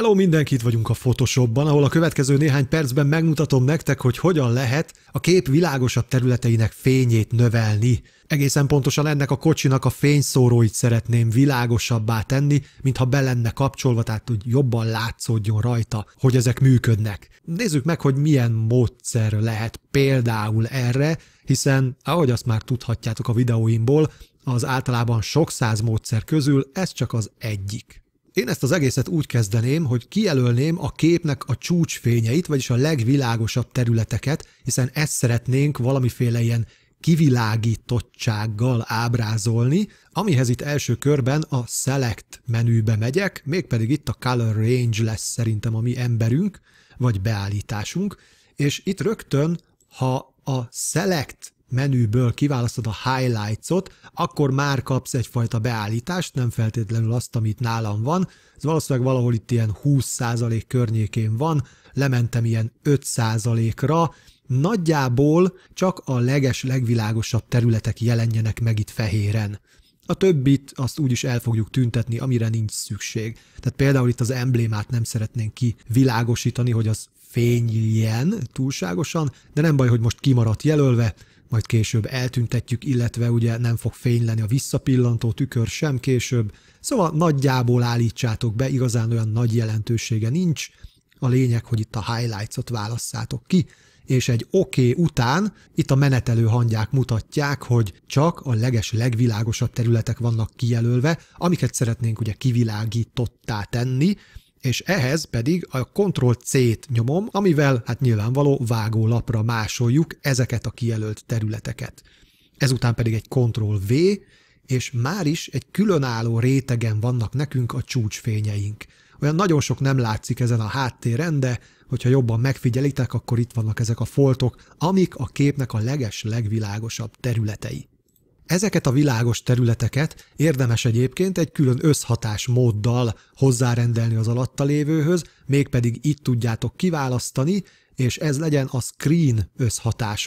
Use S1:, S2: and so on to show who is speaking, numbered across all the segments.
S1: Hello mindenkit vagyunk a Photoshopban, ahol a következő néhány percben megmutatom nektek, hogy hogyan lehet a kép világosabb területeinek fényét növelni. Egészen pontosan ennek a kocsinak a fényszóróit szeretném világosabbá tenni, mintha be lenne kapcsolva, tehát hogy jobban látszódjon rajta, hogy ezek működnek. Nézzük meg, hogy milyen módszer lehet például erre, hiszen ahogy azt már tudhatjátok a videóimból, az általában sok száz módszer közül ez csak az egyik. Én ezt az egészet úgy kezdeném, hogy kijelölném a képnek a csúcsfényeit, vagyis a legvilágosabb területeket, hiszen ezt szeretnénk valamiféle ilyen kivilágítottsággal ábrázolni, amihez itt első körben a Select menübe megyek, mégpedig itt a Color Range lesz szerintem a mi emberünk, vagy beállításunk, és itt rögtön, ha a Select menüből kiválasztod a highlights-ot, akkor már kapsz egyfajta beállítást, nem feltétlenül azt, amit nálam van. Ez valószínűleg valahol itt ilyen 20% környékén van, lementem ilyen 5%-ra, nagyjából csak a leges, legvilágosabb területek jelenjenek meg itt fehéren. A többit azt úgyis el fogjuk tüntetni, amire nincs szükség. Tehát például itt az emblémát nem szeretnénk kivilágosítani, hogy az fényjen túlságosan, de nem baj, hogy most kimaradt jelölve, majd később eltüntetjük, illetve ugye nem fog fényleni a visszapillantó tükör sem később, szóval nagyjából állítsátok be, igazán olyan nagy jelentősége nincs, a lényeg, hogy itt a highlights-ot válasszátok ki, és egy oké okay után itt a menetelő hangyák mutatják, hogy csak a leges legvilágosabb területek vannak kijelölve, amiket szeretnénk ugye kivilágítottá tenni, és ehhez pedig a Ctrl-C-t nyomom, amivel hát nyilvánvaló vágólapra másoljuk ezeket a kijelölt területeket. Ezután pedig egy Ctrl-V, és már is egy különálló rétegen vannak nekünk a csúcsfényeink. Olyan nagyon sok nem látszik ezen a háttéren, de hogyha jobban megfigyelitek, akkor itt vannak ezek a foltok, amik a képnek a leges legvilágosabb területei. Ezeket a világos területeket érdemes egyébként egy külön összhatás móddal hozzárendelni az alatta lévőhöz, mégpedig itt tudjátok kiválasztani, és ez legyen a screen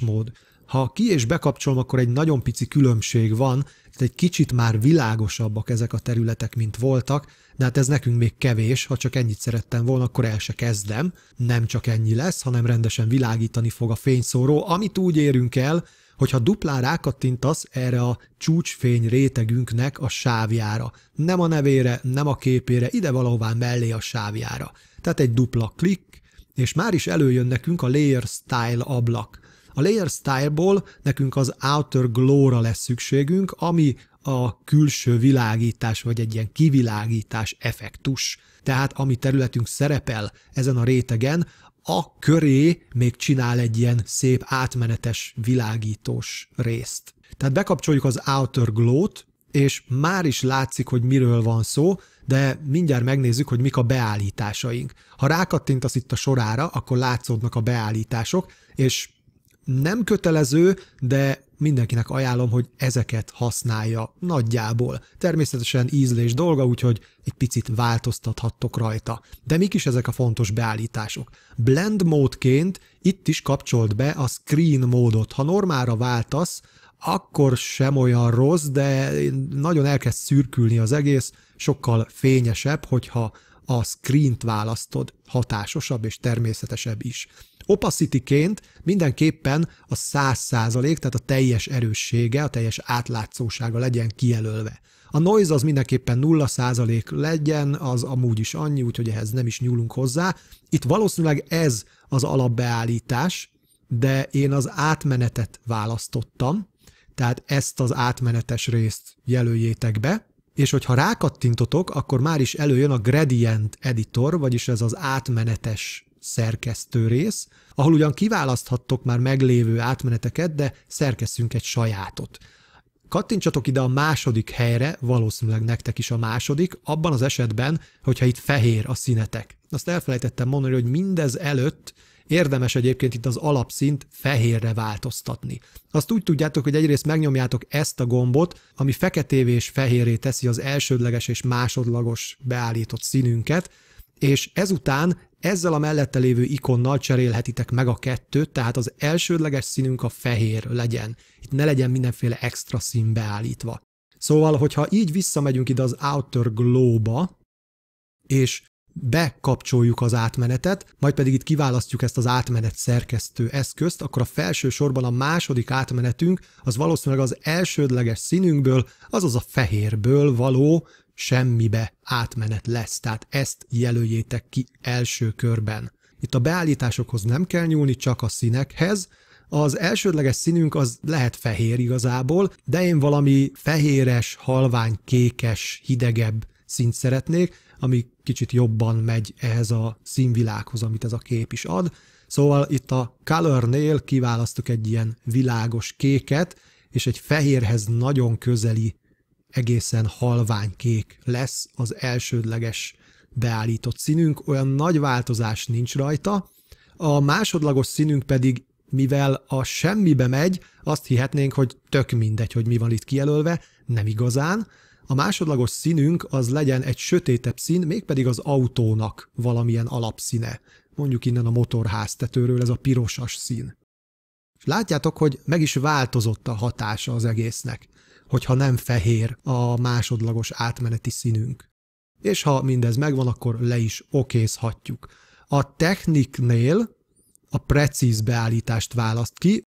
S1: mód. Ha ki és bekapcsolom, akkor egy nagyon pici különbség van, tehát egy kicsit már világosabbak ezek a területek, mint voltak, de hát ez nekünk még kevés, ha csak ennyit szerettem volna, akkor el se kezdem. Nem csak ennyi lesz, hanem rendesen világítani fog a fényszóró, amit úgy érünk el, hogyha duplán rákattintasz erre a csúcsfény rétegünknek a sávjára, nem a nevére, nem a képére, ide valahová mellé a sávjára. Tehát egy dupla klik, és már is előjön nekünk a Layer Style ablak. A Layer Style-ból nekünk az Outer Glow-ra lesz szükségünk, ami a külső világítás, vagy egy ilyen kivilágítás effektus. Tehát ami területünk szerepel ezen a rétegen, a köré még csinál egy ilyen szép átmenetes világítós részt. Tehát bekapcsoljuk az Outer Glow-t, és már is látszik, hogy miről van szó, de mindjárt megnézzük, hogy mik a beállításaink. Ha rákattintasz itt a sorára, akkor látszódnak a beállítások, és nem kötelező, de mindenkinek ajánlom, hogy ezeket használja nagyjából. Természetesen ízlés dolga, úgyhogy egy picit változtathattok rajta. De mik is ezek a fontos beállítások? Blend módként itt is kapcsolt be a screen módot. Ha normára váltasz, akkor sem olyan rossz, de nagyon elkezd szürkülni az egész, sokkal fényesebb, hogyha a screen-t választod, hatásosabb és természetesebb is. Opacity-ként mindenképpen a 100 tehát a teljes erőssége, a teljes átlátszósága legyen kijelölve. A noise az mindenképpen 0 legyen, az amúgy is annyi, úgyhogy ehhez nem is nyúlunk hozzá. Itt valószínűleg ez az alapbeállítás, de én az átmenetet választottam, tehát ezt az átmenetes részt jelöljétek be, és hogyha rákattintotok, akkor már is előjön a Gradient Editor, vagyis ez az átmenetes szerkesztő rész, ahol ugyan kiválaszthattok már meglévő átmeneteket, de szerkeszünk egy sajátot. Kattintsatok ide a második helyre, valószínűleg nektek is a második, abban az esetben, hogyha itt fehér a színetek. Azt elfelejtettem mondani, hogy mindez előtt Érdemes egyébként itt az alapszint fehérre változtatni. Azt úgy tudjátok, hogy egyrészt megnyomjátok ezt a gombot, ami feketévé és fehérré teszi az elsődleges és másodlagos beállított színünket, és ezután ezzel a mellette lévő ikonnal cserélhetitek meg a kettőt, tehát az elsődleges színünk a fehér legyen. Itt ne legyen mindenféle extra szín beállítva. Szóval, hogyha így visszamegyünk ide az Outer Glow-ba, és bekapcsoljuk az átmenetet, majd pedig itt kiválasztjuk ezt az átmenet szerkesztő eszközt, akkor a felső sorban a második átmenetünk az valószínűleg az elsődleges színünkből, azaz a fehérből való semmibe átmenet lesz. Tehát ezt jelöljétek ki első körben. Itt a beállításokhoz nem kell nyúlni, csak a színekhez, az elsődleges színünk az lehet fehér igazából, de én valami fehéres, halvány, kékes, hidegebb szint szeretnék, ami kicsit jobban megy ehhez a színvilághoz, amit ez a kép is ad. Szóval itt a Color-nél kiválasztok egy ilyen világos kéket, és egy fehérhez nagyon közeli, egészen halvány kék lesz az elsődleges beállított színünk, olyan nagy változás nincs rajta. A másodlagos színünk pedig, mivel a semmibe megy, azt hihetnénk, hogy tök mindegy, hogy mi van itt kijelölve, nem igazán, a másodlagos színünk az legyen egy sötétebb szín, mégpedig az autónak valamilyen alapszíne. Mondjuk innen a motorháztetőről ez a pirosas szín. És látjátok, hogy meg is változott a hatása az egésznek, hogyha nem fehér a másodlagos átmeneti színünk. És ha mindez megvan, akkor le is okézhatjuk. A techniknél a precíz beállítást választ ki,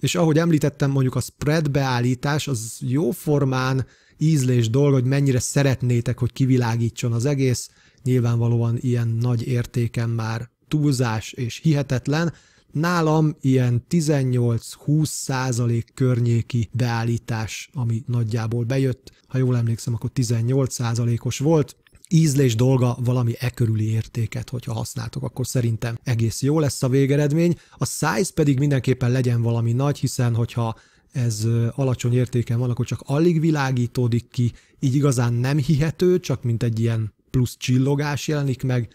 S1: és ahogy említettem, mondjuk a spread beállítás az jó formán ízlés dolog, hogy mennyire szeretnétek, hogy kivilágítson az egész, nyilvánvalóan ilyen nagy értéken már túlzás és hihetetlen, Nálam ilyen 18-20 százalék környéki beállítás, ami nagyjából bejött. Ha jól emlékszem, akkor 18 százalékos volt ízlés dolga valami e körüli értéket, hogyha használtok, akkor szerintem egész jó lesz a végeredmény. A size pedig mindenképpen legyen valami nagy, hiszen hogyha ez alacsony értéken van, akkor csak alig világítódik ki, így igazán nem hihető, csak mint egy ilyen plusz csillogás jelenik meg,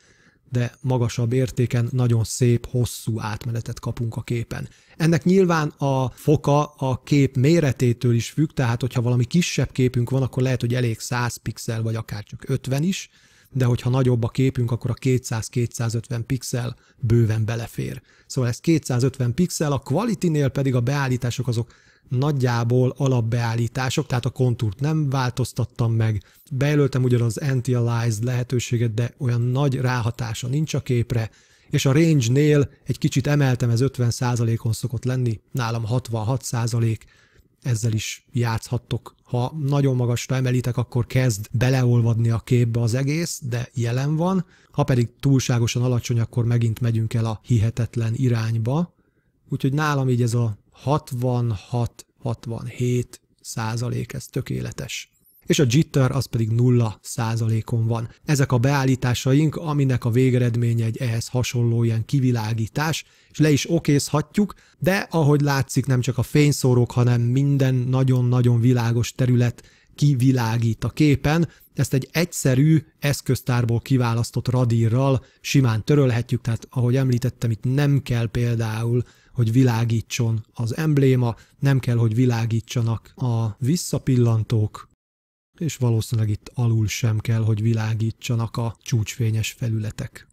S1: de magasabb értéken nagyon szép, hosszú átmenetet kapunk a képen. Ennek nyilván a foka a kép méretétől is függ, tehát hogyha valami kisebb képünk van, akkor lehet, hogy elég 100 pixel, vagy akár csak 50 is, de hogyha nagyobb a képünk, akkor a 200-250 pixel bőven belefér. Szóval ez 250 pixel, a quality-nél pedig a beállítások azok nagyjából alapbeállítások, tehát a kontúrt nem változtattam meg, bejelöltem ugyanaz anti-aliased lehetőséget, de olyan nagy ráhatása nincs a képre, és a range-nél egy kicsit emeltem, ez 50%-on szokott lenni, nálam 66%, ezzel is játszhattok. Ha nagyon magasra emelitek, akkor kezd beleolvadni a képbe az egész, de jelen van. Ha pedig túlságosan alacsony, akkor megint megyünk el a hihetetlen irányba. Úgyhogy nálam így ez a 66-67 százalék, ez tökéletes. És a jitter az pedig 0 százalékon van. Ezek a beállításaink, aminek a végeredménye egy ehhez hasonló ilyen kivilágítás, és le is okézhatjuk, de ahogy látszik nem csak a fényszórók, hanem minden nagyon-nagyon világos terület kivilágít a képen, ezt egy egyszerű eszköztárból kiválasztott radírral simán törölhetjük, tehát ahogy említettem, itt nem kell például hogy világítson az embléma, nem kell, hogy világítsanak a visszapillantók, és valószínűleg itt alul sem kell, hogy világítsanak a csúcsfényes felületek.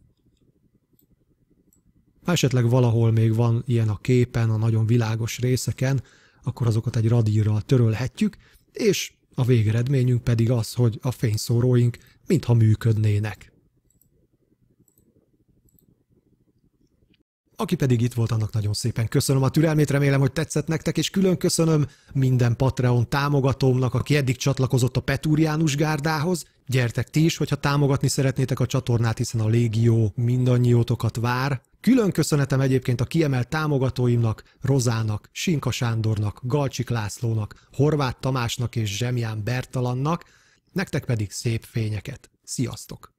S1: Ha esetleg valahol még van ilyen a képen, a nagyon világos részeken, akkor azokat egy radírral törölhetjük, és a végeredményünk pedig az, hogy a fényszóróink mintha működnének. Aki pedig itt volt, annak nagyon szépen köszönöm a türelmét, remélem, hogy tetszett nektek, és külön köszönöm minden Patreon támogatómnak, aki eddig csatlakozott a Petúriánus gárdához. Gyertek ti is, hogyha támogatni szeretnétek a csatornát, hiszen a Légió mindannyiótokat vár. Külön köszönetem egyébként a kiemelt támogatóimnak, Rozának, Sinka Sándornak, Galcsik Lászlónak, Horváth Tamásnak és Zsemján Bertalannak, nektek pedig szép fényeket. Sziasztok!